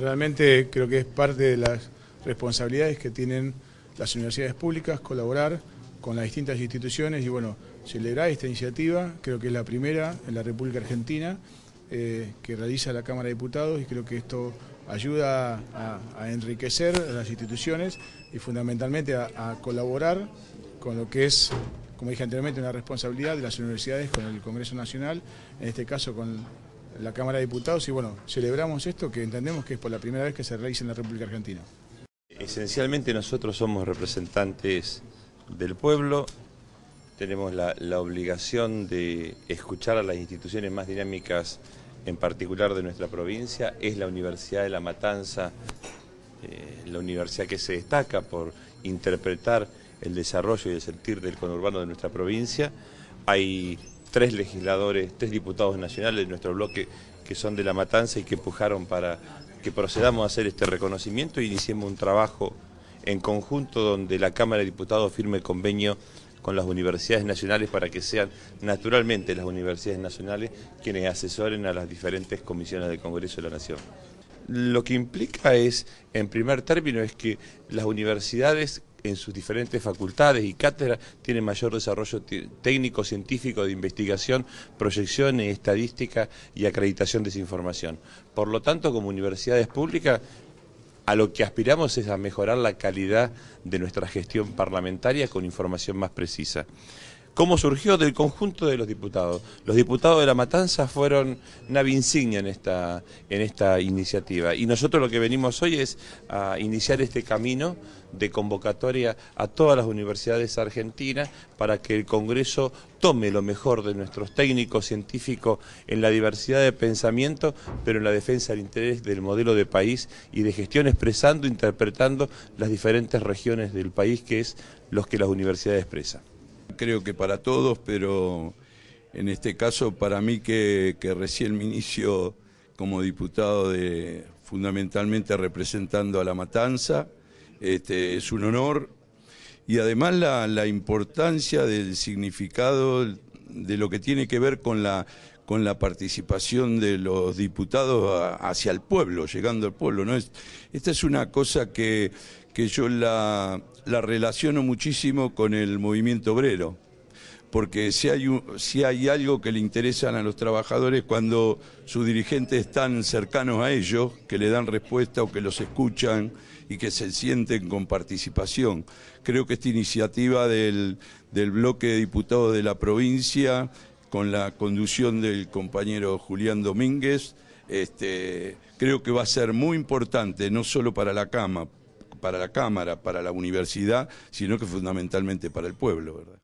Realmente creo que es parte de las responsabilidades que tienen las universidades públicas colaborar con las distintas instituciones y bueno, celebrar esta iniciativa, creo que es la primera en la República Argentina eh, que realiza la Cámara de Diputados y creo que esto ayuda a, enriquecer las instituciones y fundamentalmente a, a colaborar con lo que es como dije anteriormente, una responsabilidad de las universidades con el Congreso Nacional, en este caso con la Cámara de Diputados y bueno, celebramos esto que entendemos que es por la primera vez que se realiza en la República Argentina. Esencialmente nosotros somos representantes del pueblo, tenemos la, obligación de escuchar a las instituciones más dinámicas, en particular de nuestra provincia, es la Universidad de La Matanza, eh, la universidad que se destaca por interpretar el desarrollo y el sentir del conurbano de nuestra provincia. Hay tres legisladores, tres diputados nacionales de nuestro bloque que son de La Matanza y que empujaron para que procedamos a hacer este reconocimiento y e iniciemos un trabajo en conjunto donde la Cámara de Diputados firme convenio con las universidades nacionales para que sean naturalmente las universidades nacionales quienes asesoren a las diferentes comisiones del Congreso de la Nación lo que implica es, en primer término, es que las universidades en sus diferentes facultades y cátedras tienen mayor desarrollo técnico, científico, de investigación, proyección, estadística y acreditación de esa información. Por lo tanto, como universidades públicas, a lo que aspiramos es a mejorar la calidad de nuestra gestión parlamentaria con información más precisa cómo surgió del conjunto de los diputados. Los diputados de La Matanza fueron nave insignia en esta, en esta iniciativa y nosotros lo que venimos hoy es a iniciar este camino de convocatoria a todas las universidades argentinas para que el Congreso tome lo mejor de nuestros técnicos científicos en la diversidad de pensamiento, pero en la defensa del interés del modelo de país y de gestión expresando, interpretando las diferentes regiones del país que es los que las universidades expresan. Creo que para todos, pero en este caso para mí que, recién me inicio como diputado de fundamentalmente representando a La Matanza, este, es un honor y además la, importancia del significado de lo que tiene que ver con la con la participación de los diputados hacia el pueblo, llegando al pueblo. ¿no? Es, esta es una cosa que que yo la, relaciono muchísimo con el movimiento obrero, porque si hay, si hay algo que le interesan a los trabajadores cuando sus dirigentes están cercanos a ellos, que le dan respuesta o que los escuchan y que se sienten con participación. Creo que esta iniciativa del, del bloque de diputados de la provincia, con la conducción del compañero Julián Domínguez, este, creo que va a ser muy importante, no solo para la Cama, para la Cámara, para la universidad, sino que fundamentalmente para el pueblo, ¿verdad?